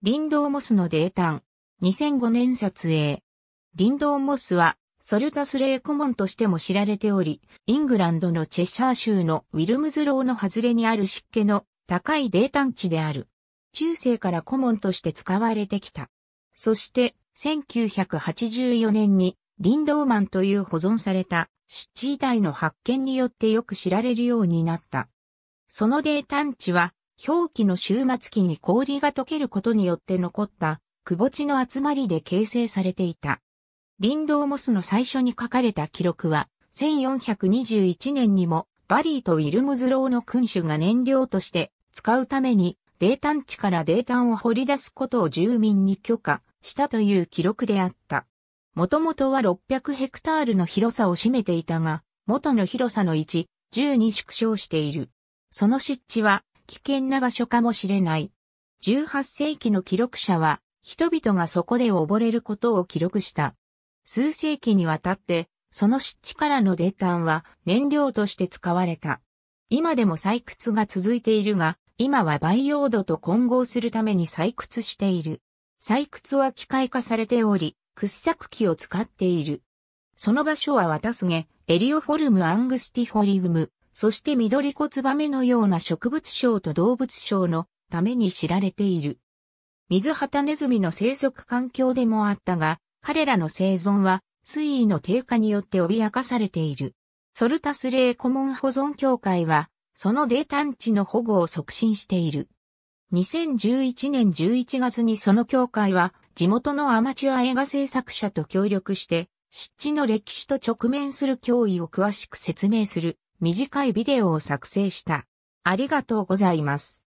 リンドーモスの泥炭。2005年撮影。リンドーモスは、ソルタスレーコモンとしても知られており、イングランドのチェッシャー州のウィルムズローの外れにある湿気の高い泥炭地である。中世からコモンとして使われてきた。そして、1984年に、リンドーマンという保存された湿地遺体の発見によってよく知られるようになった。その泥炭地は、氷期の終末期に氷が溶けることによって残った窪地の集まりで形成されていた。リンドーモスの最初に書かれた記録は、1421年にもバリーとウィルムズローの君主が燃料として使うために、泥炭地から泥炭を掘り出すことを住民に許可したという記録であった。もともとは600ヘクタールの広さを占めていたが、元の広さの1、10に縮小している。その湿地は危険な場所かもしれない。18世紀の記録者は、人々がそこで溺れることを記録した。数世紀にわたって、その湿地からの泥炭は燃料として使われた。今でも採掘が続いているが、今は培養土と混合するために採掘している。採掘は機械化されており、掘削機を使っている。その場所はワタスゲ、エリオフォルムアングスティフォリウム、そして緑子ツバメのような植物賞と動物賞のために知られている。水旗ネズミの生息環境でもあったが、彼らの生存は水位の低下によって脅かされている。ソルタスレーコモン保存協会は、そのタンチの保護を促進している。2011年11月にその協会は、地元のアマチュア映画制作者と協力して、湿地の歴史と直面する脅威を詳しく説明する短いビデオを作成した。ありがとうございます。